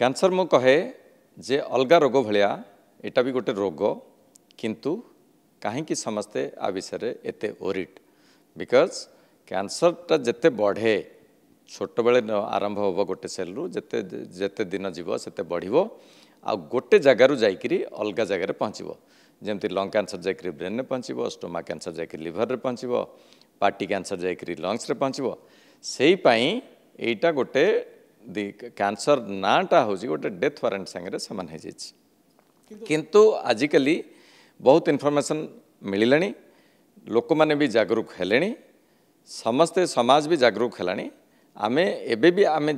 cancer ମୁଁ କହେ ଯେ ଅଲଗା ରୋଗ ଭଳିଆ ଏଇଟା ବି ଗୋଟେ ରୋଗ କିନ୍ତୁ କାହିଁକି ସମସ୍ତେ ଆ ବିଷୟରେ ଏତେ ଓରିଟ୍ ବିକଜ୍ କ୍ୟାନ୍ସରଟା ଯେତେ ବଢ଼େ ଛୋଟବେଳେ ଆରମ୍ଭ ହେବ ଗୋଟେ ସେଲ୍ରୁ ଯେତେ ଯେତେ ଦିନ ଯିବ ସେତେ ବଢ଼ିବ ଆଉ ଗୋଟେ ଜାଗାରୁ ଯାଇକିରି ଅଲଗା ଜାଗାରେ ପହଞ୍ଚିବ ଯେମିତି ଲଙ୍ଗ୍ କ୍ୟାନ୍ସର ଯାଇକିରି ବ୍ରେନ୍ରେ ପହଞ୍ଚିବ ଷ୍ଟୋମା କ୍ୟାନ୍ସର ଯାଇକିରି ଲିଭରରେ ପହଞ୍ଚିବ ପାର୍ଟି କ୍ୟାନ୍ସର ଯାଇକିରି ଲଙ୍ଗସରେ ପହଞ୍ଚିବ ସେଇପାଇଁ ଏଇଟା ଗୋଟେ दि कैंसर नाटा हो गए डेथ वारंट सागर सामान हो किंतु आजिकल बहुत इनफर्मेसन मिलल लोक मैंने भी जगरूक है समस्ते समाज भी जगरूक है आम एबे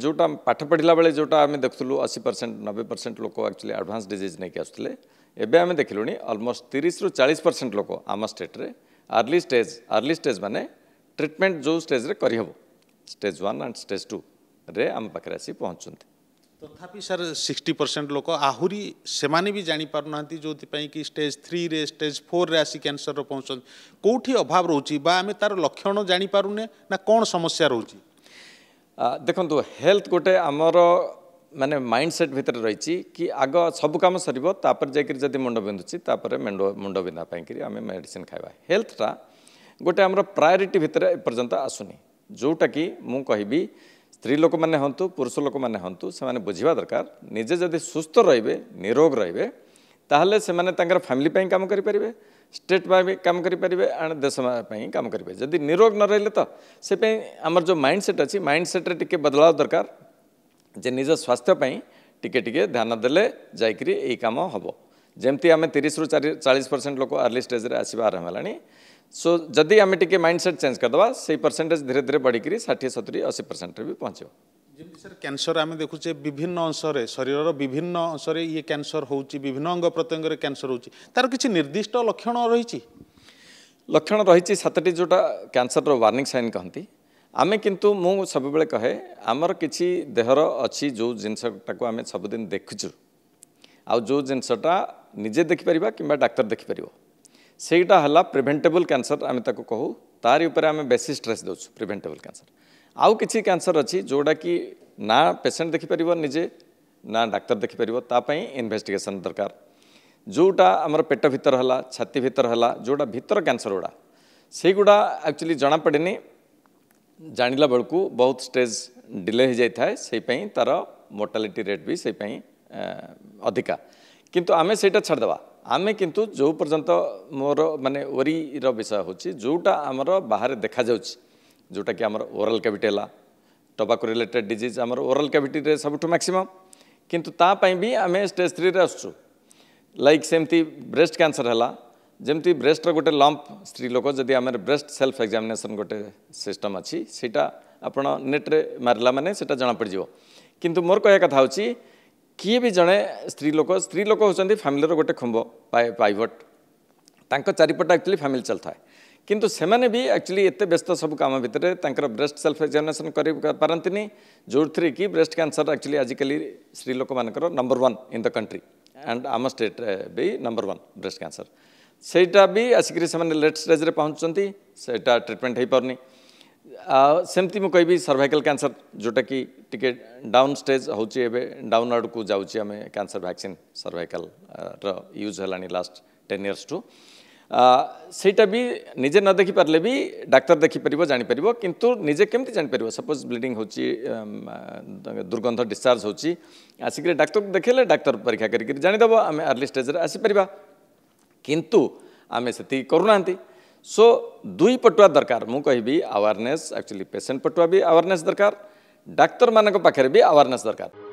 जोटा पाठ पढ़ला बेले जोटा आम देखुल अशी परसेंट नबे परसेंट लोक एक्चुअली आडभांस डिजिज नहीं आसते एवं आम देख लुँ अलमोस्ट तीस रु चालीस परसेंट लोक आम स्टेट्रे आर्ली स्टेज आर्ली स्टेज मैंने ट्रिटमेंट जो स्टेज करहब stage one and stage two ରେ ଆମ ପାଖରେ ଆସି ପହଞ୍ଚନ୍ତି ତଥାପି ସାର୍ ସିକ୍ସଟି ପରସେଣ୍ଟ ଲୋକ ଆହୁରି ସେମାନେ ବି ଜାଣିପାରୁନାହାନ୍ତି ଯେଉଁଥିପାଇଁ କି ଷ୍ଟେଜ୍ ଥ୍ରୀରେ ଷ୍ଟେଜ୍ ଫୋର୍ରେ ଆସି କ୍ୟାନ୍ସରରେ ପହଞ୍ଚନ୍ତି କେଉଁଠି ଅଭାବ ରହୁଛି ବା ଆମେ ତା'ର ଲକ୍ଷଣ ଜାଣିପାରୁନେ ନା କ'ଣ ସମସ୍ୟା ରହୁଛି ଦେଖନ୍ତୁ ହେଲ୍ଥ ଗୋଟେ ଆମର ମାନେ ମାଇଣ୍ଡସେଟ୍ ଭିତରେ ରହିଛି କି ଆଗ ସବୁ କାମ ସରିବ ତାପରେ ଯାଇକରି ଯଦି ମୁଣ୍ଡ ବିନ୍ଧୁଛି ତାପରେ ମୁଣ୍ଡ ମୁଣ୍ଡ ବିନ୍ଧା ପାଇଁକିରି ଆମେ ମେଡ଼ିସିନ୍ ଖାଇବା ହେଲ୍ଥଟା ଗୋଟେ ଆମର ପ୍ରାୟୋରିଟି ଭିତରେ ଏପର୍ଯ୍ୟନ୍ତ ଆସୁନି ଯେଉଁଟାକି ମୁଁ କହିବି ସ୍ତ୍ରୀ ଲୋକମାନେ ହୁଅନ୍ତୁ ପୁରୁଷ ଲୋକମାନେ ହୁଅନ୍ତୁ ସେମାନେ ବୁଝିବା ଦରକାର ନିଜେ ଯଦି ସୁସ୍ଥ ରହିବେ ନିରୋଗ ରହିବେ ତାହେଲେ ସେମାନେ ତାଙ୍କର ଫ୍ୟାମିଲି ପାଇଁ କାମ କରିପାରିବେ ଷ୍ଟେଟ୍ ପାଇଁ କାମ କରିପାରିବେ ଆଣ୍ଡ ଦେଶ ପାଇଁ କାମ କରିପାରିବେ ଯଦି ନିରୋଗ ନ ରହିଲେ ତ ସେ ପାଇଁ ଆମର ଯେଉଁ ମାଇଣ୍ଡ ସେଟ୍ ଅଛି ମାଇଣ୍ଡ ସେଟ୍ରେ ଟିକିଏ ବଦଳାଅ ଦରକାର ଯେ ନିଜ ସ୍ୱାସ୍ଥ୍ୟ ପାଇଁ ଟିକିଏ ଟିକିଏ ଧ୍ୟାନ ଦେଲେ ଯାଇକରି ଏଇ କାମ ହେବ ଯେମିତି ଆମେ ତିରିଶରୁ ଚାରି ଚାଳିଶ ପରସେଣ୍ଟ ଲୋକ ଆର୍ଲି ଷ୍ଟେଜ୍ରେ ଆସିବା ଆରମ୍ଭ ହେଲାଣି सो जदि आम टी माइंड सेट चेंज करदे से परसेंटेज धीरे धीरे बढ़ी षाठी सतुरी अशी परसेंट भी पहुँचो ଯେମିତି ସାର୍ କ୍ୟାନ୍ସର ଆମେ ଦେଖୁଛେ ବିଭିନ୍ନ ଅଂଶରେ ଶରୀରର ବିଭିନ୍ନ ଅଂଶରେ ଇଏ କ୍ୟାନ୍ସର ହେଉଛି ବିଭିନ୍ନ ଅଙ୍ଗ ପ୍ରତ୍ୟଙ୍ଗରେ କ୍ୟାନ୍ସର ହେଉଛି ତାର କିଛି ନିର୍ଦ୍ଦିଷ୍ଟ ଲକ୍ଷଣ ରହିଛି ଲକ୍ଷଣ ରହିଛି ସାତଟି ଯେଉଁଟା କ୍ୟାନ୍ସରର ୱାର୍ଣ୍ଣିଂ ସାଇନ୍ କହନ୍ତି ଆମେ କିନ୍ତୁ ମୁଁ ସବୁବେଳେ କହେ ଆମର କିଛି ଦେହର ଅଛି ଯେଉଁ ଜିନିଷଟାକୁ ଆମେ ସବୁଦିନ ଦେଖୁଛୁ ଆଉ ଯେଉଁ ଜିନିଷଟା ନିଜେ ଦେଖିପାରିବା କିମ୍ବା ଡାକ୍ତର ଦେଖିପାରିବ सेटा है प्रिभेन्टेबल क्यासर आम कहू तार आम बेस स्ट्रेस दे प्रिभेन्टेबल क्यासर आउ कि क्यासर अच्छी जोड़ा कि ना पेसेंट देखिपर निजे ना डाक्तर देखिपर तापी इनभेस्टिगेसन दरकार जोटा आम पेट भितर है छाती भितर है जोटा भितर क्यासर गुड़ा से गुड़ा एक्चुअली जना पड़े जान ला बेलू बहुत स्टेज डिले हो जाए से तार मोर्टालीट भी से अधिका किंतु आम से छाड़देव ଆମେ କିନ୍ତୁ ଯେଉଁ ପର୍ଯ୍ୟନ୍ତ ମୋର ମାନେ ଓରିର ବିଷୟ ହେଉଛି ଯେଉଁଟା ଆମର ବାହାରେ ଦେଖାଯାଉଛି ଯେଉଁଟାକି ଆମର ଓରାଲ୍ କ୍ୟାଭିଟି ହେଲା ଟବାକୋ ରିଲେଟେଡ଼୍ ଡିଜିଜ୍ ଆମର ଓରାଲ୍ କ୍ୟାଭିଟିରେ ସବୁଠୁ ମ୍ୟାକ୍ସିମମ୍ କିନ୍ତୁ ତା ପାଇଁ ବି ଆମେ ଷ୍ଟେଜ୍ ଥ୍ରୀରେ ଆସୁଛୁ ଲାଇକ୍ ସେମିତି ବ୍ରେଷ୍ଟ କ୍ୟାନ୍ସର ହେଲା ଯେମିତି ବ୍ରେଷ୍ଟର ଗୋଟେ ଲମ୍ପ ସ୍ତ୍ରୀ ଲୋକ ଯଦି ଆମର ବ୍ରେଷ୍ଟ ସେଲ୍ଫ ଏକ୍ଜାମିନେସନ୍ ଗୋଟେ ସିଷ୍ଟମ୍ ଅଛି ସେଇଟା ଆପଣ ନେଟ୍ରେ ମାରିଲା ମାନେ ସେଇଟା ଜଣାପଡ଼ିଯିବ କିନ୍ତୁ ମୋର କହିବା କଥା ହେଉଛି କିଏ ବି ଜଣେ ସ୍ତ୍ରୀ ଲୋକ ସ୍ତ୍ରୀ ଲୋକ ହେଉଛନ୍ତି ଫ୍ୟାମିଲିର ଗୋଟେ ଖୁମ୍ବ ପାଇଭଟ ତାଙ୍କ ଚାରିପଟ ଆକ୍ଚୁଆଲି ଫ୍ୟାମିଲି ଚାଲିଥାଏ କିନ୍ତୁ ସେମାନେ ବି ଆକ୍ଚୁଆଲି ଏତେ ବ୍ୟସ୍ତ ସବୁ କାମ ଭିତରେ ତାଙ୍କର ବ୍ରେଷ୍ଟ ସେଲ୍ଫ ଏକ୍ଜାମିନେସନ୍ କରିପାରନ୍ତିନି ଯେଉଁଥିରେ କି ବ୍ରେଷ୍ଟ କ୍ୟାନ୍ସର ଆକ୍ଚୁଆଲି ଆଜିକାଲି ସ୍ତ୍ରୀ ଲୋକମାନଙ୍କର number one in the country and ଆମ ଷ୍ଟେଟ୍ ବି ନମ୍ବର ୱାନ୍ ବ୍ରେଷ୍ଟ କ୍ୟାନ୍ସର ସେଇଟା ବି ଆସିକରି ସେମାନେ ଲେଟ୍ ଷ୍ଟେଜ୍ରେ ପହଞ୍ଚୁଛନ୍ତି ସେଇଟା ଟ୍ରିଟମେଣ୍ଟ ହୋଇପାରୁନି सेमती मुझे कहबी सर्भाइकाल कैंसर जोटा कि टे डाउन स्टेज होउन आड़ को जाऊँ कैंसर भैक्सीन सर्भाइकाल यूज है लास्ट टेन इयर्स टू ସେଇଟା ବି ନିଜେ ନ ଦେଖିପାରିଲେ ବି ଡାକ୍ତର ଦେଖିପାରିବ ଜାଣିପାରିବ କିନ୍ତୁ ନିଜେ କେମିତି ଜାଣିପାରିବ ସପୋଜ୍ ବ୍ଲିଡ଼ିଂ ହେଉଛି ଦୁର୍ଗନ୍ଧ ଡିସଚାର୍ଜ ହେଉଛି ଆସିକରି ଡାକ୍ତରକୁ ଦେଖେଇଲେ ଡାକ୍ତର ପରୀକ୍ଷା କରିକି ଜାଣିଦେବ ଆମେ ଆର୍ଲି ଷ୍ଟେଜ୍ରେ ଆସିପାରିବା କିନ୍ତୁ ଆମେ ସେତିକି କରୁନାହାନ୍ତି सो दुई पटुआ दरकार मु कहबी आवारनेस एक्चुअली पेसेंट पटुआ भी आवारनेस दरकार डाक्तर मान पाखे भी आवारनेस दरकार